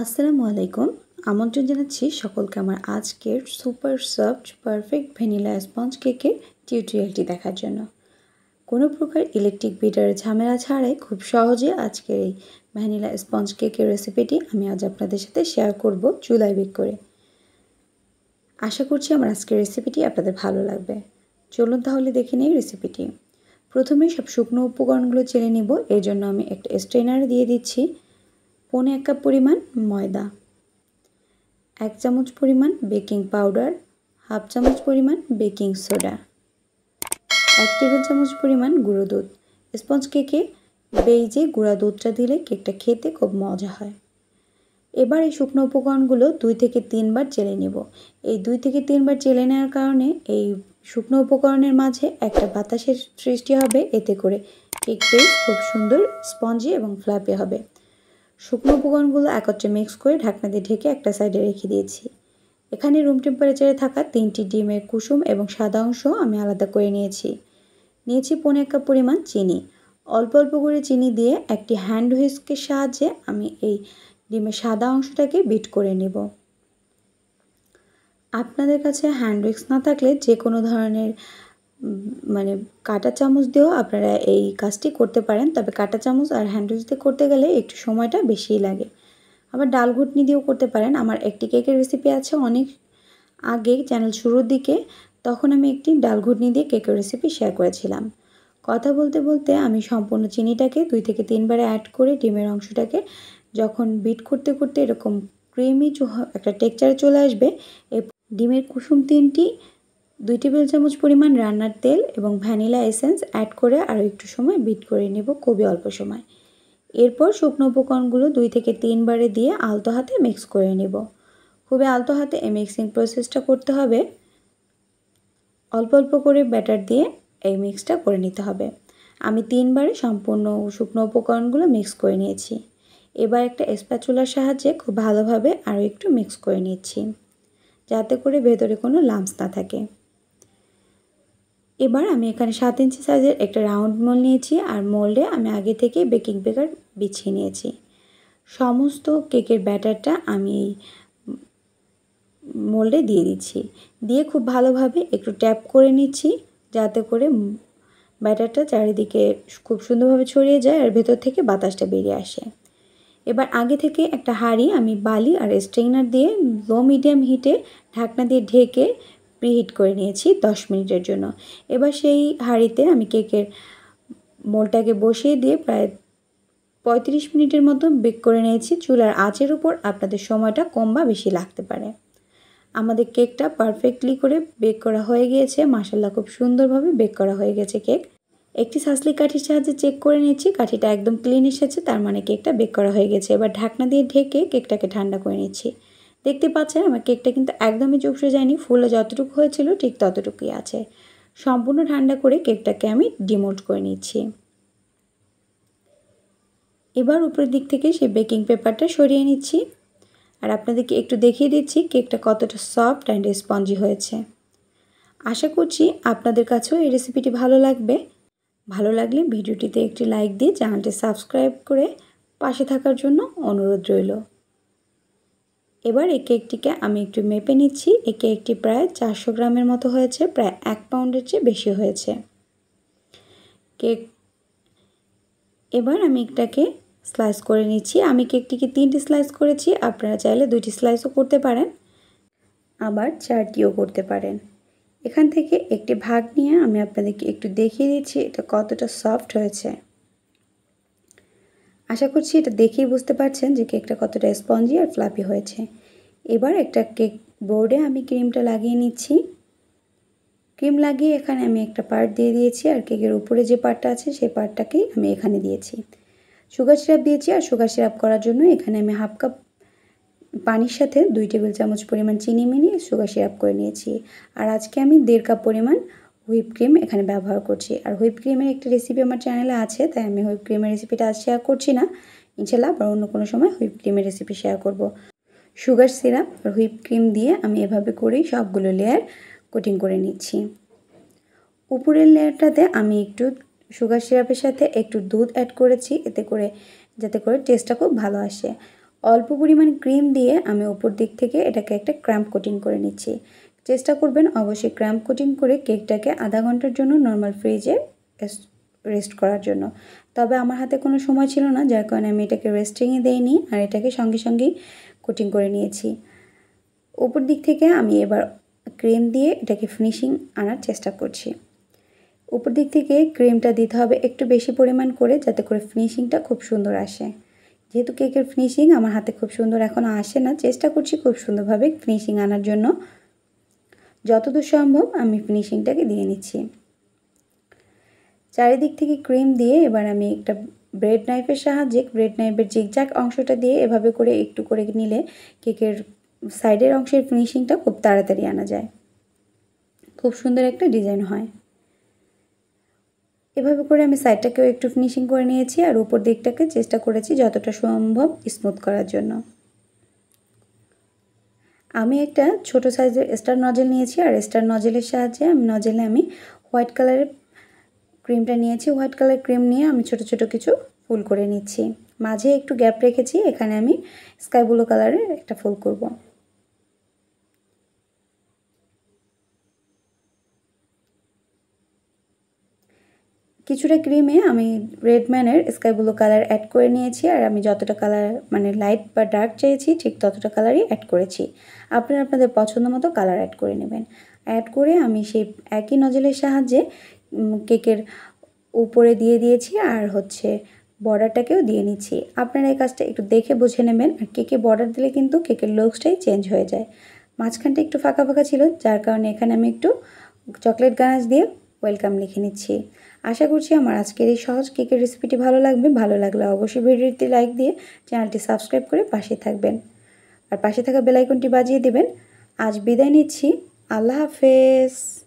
আসসালামু আলাইকুম আমন্ত্রণ জানাচ্ছি সকলকে আমার আজকের super soft perfect vanilla sponge কেকের টিউটোরিয়ালটি দেখার জন্য কোনো প্রকার ইলেকট্রিক বিটার ঝামেলা ছাড়াই খুব সহজে আজকের এই ভ্যানিলা স্পঞ্জ কেকের রেসিপিটি আমি আজ আপনাদের সাথে শেয়ার করব চুলাই বেক করে আশা করছি আমার আজকের রেসিপিটি আপনাদের ভালো লাগবে চলুন তাহলে দেখে নিই রেসিপিটি প্রথমে সব শুকনো উপকরণগুলো চেলে নেব এর জন্য আমি একটা স্ট্রেনার দিয়ে দিচ্ছি পৌনে এক কাপ পরিমাণ ময়দা এক চামচ পরিমাণ বেকিং পাউডার হাফ চামচ পরিমাণ বেকিং সোডা এক টেবিল চামচ পরিমাণ গুঁড়ো দুধ স্পঞ্জ কেকে বেইজে গুঁড়া দুধটা দিলে কেকটা খেতে খুব মজা হয় এবার এই শুকনো উপকরণগুলো দুই থেকে তিনবার চেলে নেব এই দুই থেকে তিনবার চেলে নেওয়ার কারণে এই শুকনো উপকরণের মাঝে একটা বাতাসের সৃষ্টি হবে এতে করে কেক বেস খুব সুন্দর স্পঞ্জি এবং ফ্লাপি হবে শুকনো উপকরণগুলো একত্রে মিক্স করে ঢাকনা দিয়ে ঢেকে একটা সাইডে রেখে দিয়েছি এখানে রুম টেম্পারেচারে থাকা তিনটি ডিমের কুসুম এবং সাদা অংশ আমি আলাদা করে নিয়েছি নিয়েছি পনে এক কাপ পরিমাণ চিনি অল্প অল্প করে চিনি দিয়ে একটি হ্যান্ড হুইস্কের সাহায্যে আমি এই ডিমের সাদা অংশটাকে বিট করে নেব আপনাদের কাছে হ্যান্ড হুইস্ক না থাকলে যে কোনো ধরনের মানে কাটা চামচ দিয়েও আপনারা এই কাজটি করতে পারেন তবে কাটা চামচ আর হ্যান্ডেল দিয়ে করতে গেলে একটু সময়টা বেশিই লাগে আবার ডাল ঘুটনি দিয়েও করতে পারেন আমার একটি কেকের রেসিপি আছে অনেক আগে চ্যানেল শুরুর দিকে তখন আমি একটি ডাল ঘুটনি দিয়ে কেকের রেসিপি শেয়ার করেছিলাম কথা বলতে বলতে আমি সম্পূর্ণ চিনিটাকে দুই থেকে তিনবারে অ্যাড করে ডিমের অংশটাকে যখন বিট করতে করতে এরকম ক্রিমি একটা টেক্সচারে চলে আসবে ডিমের কুসুম তিনটি দুই টেবিল চামচ পরিমাণ রান্নার তেল এবং ভ্যানিলা এসেন্স অ্যাড করে আরও একটু সময় বিট করে নেব খুবই অল্প সময় এরপর শুকনো উপকরণগুলো দুই থেকে তিনবারে দিয়ে আলতো হাতে মিক্স করে নেব খুবই আলতো হাতে এই মিক্সিং প্রসেসটা করতে হবে অল্প অল্প করে ব্যাটার দিয়ে এই মিক্সটা করে নিতে হবে আমি তিনবারে সম্পূর্ণ শুকনো উপকরণগুলো মিক্স করে নিয়েছি এবার একটা স্প্যাচুলার সাহায্যে খুব ভালোভাবে আরও একটু মিক্স করে নিচ্ছি যাতে করে ভেতরে কোনো লাম্পস না থাকে এবার আমি এখানে সাত ইঞ্চি সাইজের একটা রাউন্ড মোল নিয়েছি আর মোল্ডে আমি আগে থেকে বেকিং পেপার বিছিয়ে নিয়েছি সমস্ত কেকের ব্যাটারটা আমি এই মোল্ডে দিয়ে দিচ্ছি দিয়ে খুব ভালোভাবে একটু ট্যাপ করে নিচ্ছি যাতে করে ব্যাটারটা চারিদিকে খুব সুন্দরভাবে ছড়িয়ে যায় আর ভেতর থেকে বাতাসটা বেরিয়ে আসে এবার আগে থেকে একটা হাঁড়ি আমি বালি আর স্ট্রেইনার দিয়ে লো মিডিয়াম হিটে ঢাকনা দিয়ে ঢেকে প্রিহিট করে নিয়েছি 10 মিনিটের জন্য এবার সেই হাঁড়িতে আমি কেকের মোলটাকে বসিয়ে দিয়ে প্রায় পঁয়ত্রিশ মিনিটের মতো বেক করে নিয়েছি চুলার আঁচের উপর আপনাদের সময়টা কম বা বেশি লাগতে পারে আমাদের কেকটা পারফেক্টলি করে বেক করা হয়ে গিয়েছে মাসাল্লা খুব সুন্দরভাবে বেক করা হয়ে গেছে কেক একটি সাসলি কাঠির সাহায্যে চেক করে নিচ্ছি কাঠিটা একদম ক্লিন এসেছে তার মানে কেকটা বেক করা হয়ে গেছে এবার ঢাকনা দিয়ে ঢেকে কেকটাকে ঠান্ডা করে নিচ্ছি দেখতে পাচ্ছেন আমার কেকটা কিন্তু একদমই চুপসে যায়নি ফুলে যতটুকু হয়েছিল ঠিক ততটুকুই আছে সম্পূর্ণ ঠান্ডা করে কেকটাকে আমি ডিমোট করে নিচ্ছি এবার উপরের দিক থেকে সেই বেকিং পেপারটা সরিয়ে নিচ্ছি আর আপনাদেরকে একটু দেখিয়ে দিচ্ছি কেকটা কতটা সফট অ্যান্ড স্পঞ্জি হয়েছে আশা করছি আপনাদের কাছেও এই রেসিপিটি ভালো লাগবে ভালো লাগলে ভিডিওটিতে একটি লাইক দিয়ে চ্যানেলটি সাবস্ক্রাইব করে পাশে থাকার জন্য অনুরোধ রইল এবার এই কেকটিকে আমি একটু মেপে নিচ্ছি এই কেকটি প্রায় চারশো গ্রামের মতো হয়েছে প্রায় এক পাউন্ডের চেয়ে বেশি হয়েছে কেক এবার আমি একটাকে স্লাইস করে নিচ্ছি আমি কেকটিকে তিনটি স্লাইস করেছি আপনারা চাইলে দুইটি স্লাইসও করতে পারেন আবার চারটিও করতে পারেন এখান থেকে একটি ভাগ নিয়ে আমি আপনাদেরকে একটু দেখিয়ে দিচ্ছি এটা কতটা সফট হয়েছে আশা করছি এটা দেখেই বুঝতে পারছেন যে কেকটা কতটা স্পঞ্জি আর ফ্লাপি হয়েছে এবার একটা কেক বোর্ডে আমি ক্রিমটা লাগিয়ে নিচ্ছি ক্রিম লাগিয়ে এখানে আমি একটা পার্ট দিয়ে দিয়েছি আর কেকের উপরে যে পার্টটা আছে সেই পার্টটাকেই আমি এখানে দিয়েছি সুগার সিরাপ দিয়েছি আর সুগার সিরাপ করার জন্য এখানে আমি হাফ কাপ পানির সাথে দুই টেবিল চামচ পরিমাণ চিনি মিনি সুগার সিরাপ করে নিয়েছি আর আজকে আমি দেড় কাপ পরিমাণ হুইপ ক্রিম এখানে ব্যবহার করছি আর হুইপ ক্রিমের একটি রেসিপি আমার চ্যানেলে আছে তাই আমি হুইপ ক্রিমের রেসিপিটা আজ শেয়ার করছি না ইনশাল্লাহ আবার অন্য কোনো সময় হুইপ ক্রিমের রেসিপি শেয়ার করব সুগার সিরাপ আর হুইপ ক্রিম দিয়ে আমি এভাবে করেই সবগুলো লেয়ার কোটিং করে নিচ্ছি উপরের লেয়ারটাতে আমি একটু সুগার সিরাপের সাথে একটু দুধ অ্যাড করেছি এতে করে যাতে করে টেস্টটা খুব ভালো আসে অল্প পরিমাণ ক্রিম দিয়ে আমি ওপর দিক থেকে এটাকে একটা ক্র্যাম্প কোটিং করে নিচ্ছি চেষ্টা করবেন অবশ্যই ক্র্যাম্প কোটিং করে কেকটাকে আধা ঘন্টার জন্য নর্মাল ফ্রিজে রেস্ট করার জন্য তবে আমার হাতে কোনো সময় ছিল না যার কারণে আমি এটাকে রেস্টিংয়ে দেইনি আর এটাকে সঙ্গে সঙ্গেই কোটিং করে নিয়েছি ওপর দিক থেকে আমি এবার ক্রিম দিয়ে এটাকে ফিনিশিং আনার চেষ্টা করছি উপর দিক থেকে ক্রিমটা দিতে হবে একটু বেশি পরিমাণ করে যাতে করে ফিনিশিংটা খুব সুন্দর আসে যেহেতু কেকের ফিনিশিং আমার হাতে খুব সুন্দর এখন আসে না চেষ্টা করছি খুব সুন্দরভাবে ফিনিশিং আনার জন্য যতদূর সম্ভব আমি ফিনিশিংটাকে দিয়ে নিচ্ছি চারিদিক থেকে ক্রিম দিয়ে এবার আমি একটা ব্রেড নাইফের সাহায্যে ব্রেড নাইফের জিগজাক অংশটা দিয়ে এভাবে করে একটু করে নিলে কেকের সাইডের অংশের ফিনিশিংটা খুব তাড়াতাড়ি আনা যায় খুব সুন্দর একটা ডিজাইন হয় এভাবে করে আমি সাইডটাকেও একটু ফিনিশিং করে নিয়েছি আর উপর দিকটাকে চেষ্টা করেছি যতটা সম্ভব স্মুথ করার জন্য আমি একটা ছোট সাইজের স্টার নজেল নিয়েছি আর স্টার নজেলের সাহায্যে আমি নজেলে আমি হোয়াইট কালারের ক্রিমটা নিয়েছি হোয়াইট কালার ক্রিম নিয়ে আমি ছোট ছোট কিছু ফুল করে নিচ্ছি মাঝে একটু গ্যাপ রেখেছি এখানে আমি স্কাই ব্লু কালারের একটা ফুল করব। কিছুটা ক্রিমে আমি রেড ম্যানের স্কাই ব্লু কালার অ্যাড করে নিয়েছি আর আমি যতটা কালার মানে লাইট বা ডার্ক চেয়েছি ঠিক ততটা কালারই অ্যাড করেছি আপনারা আপনাদের পছন্দ মতো কালার অ্যাড করে নেবেন অ্যাড করে আমি সেই একই নজলের সাহায্যে কেকের উপরে দিয়ে দিয়েছি আর হচ্ছে বর্ডারটাকেও দিয়ে নিচ্ছি আপনারা এই কাজটা একটু দেখে বুঝে নেবেন আর কেকে বর্ডার দিলে কিন্তু কেকের লুকসটাই চেঞ্জ হয়ে যায় মাঝখানটা একটু ফাঁকা ফাঁকা ছিল যার কারণে এখানে আমি একটু চকলেট গানাজ দিয়ে ওয়েলকাম লিখে নিচ্ছি আশা করছি আমার আজকের এই সহজ কেকের রেসিপিটি ভালো লাগবে ভালো লাগলে অবশ্যই ভিডিওটি লাইক দিয়ে চ্যানেলটি সাবস্ক্রাইব করে পাশে থাকবেন আর পাশে থাকা বেলাইকনটি বাজিয়ে দেবেন আজ বিদায় নিচ্ছি আল্লাহ হাফেজ